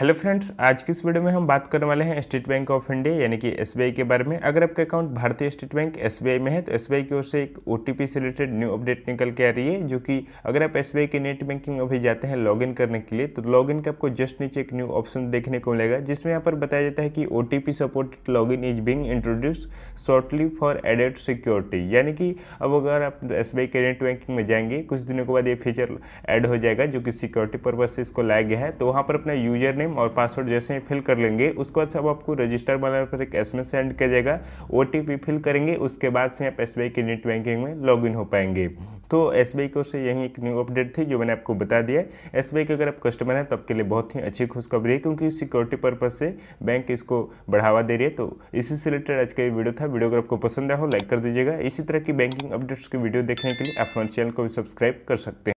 hello friends आज की इस वीडियो में हम बात करने वाले हैं स्टेट बैंक ऑफ इंडिया यानी कि एसबीआई के बारे में अगर आपका अकाउंट भारतीय स्टेट बैंक एसबीआई में है तो एसबीआई की ओर से एक ओटीपी से रिलेटेड न्यू अपडेट निकल के आ रही है जो कि अगर आप एसबीआई के नेट बैंकिंग में भी जाते हैं लॉगिन करने के लिए तो लॉग इन आपको जस्ट नीचे एक न्यू ऑप्शन देखने को मिलेगा जिसमें यहाँ पर बताया जाता है कि ओ supported log is being introduced shortly for added security यानी कि अब अगर आप एस के नेट बैंकिंग में जाएंगे कुछ दिनों के बाद ये फीचर एड हो जाएगा जो कि सिक्योरिटी पर्पज से इसको लाया गया है तो वहाँ पर अपना यूजर नेम नेम और पासवर्ड जैसे ही फिल कर लेंगे उसके बाद सब आपको रजिस्टर बनाने पर एक एस सेंड किया जाएगा ओ फिल करेंगे उसके बाद से आप एस के नेट बैंकिंग में लॉग हो पाएंगे तो एस बी से यही एक न्यू अपडेट थी जो मैंने आपको बता दिया एस बी के अगर आप कस्टमर हैं तो आपके लिए बहुत ही अच्छी खुशखबरी है क्योंकि सिक्योरिटी पर्पज़ से बैंक इसको बढ़ावा दे रही है तो इसी से रिलेटेड आज का ये वीडियो था वीडियो अगर आपको पसंद आया हो लाइक कर दीजिएगा इसी तरह की बैंकिंग अपडेट्स की वीडियो देखने के लिए आप हमारे चैनल को भी सब्सक्राइब कर सकते हैं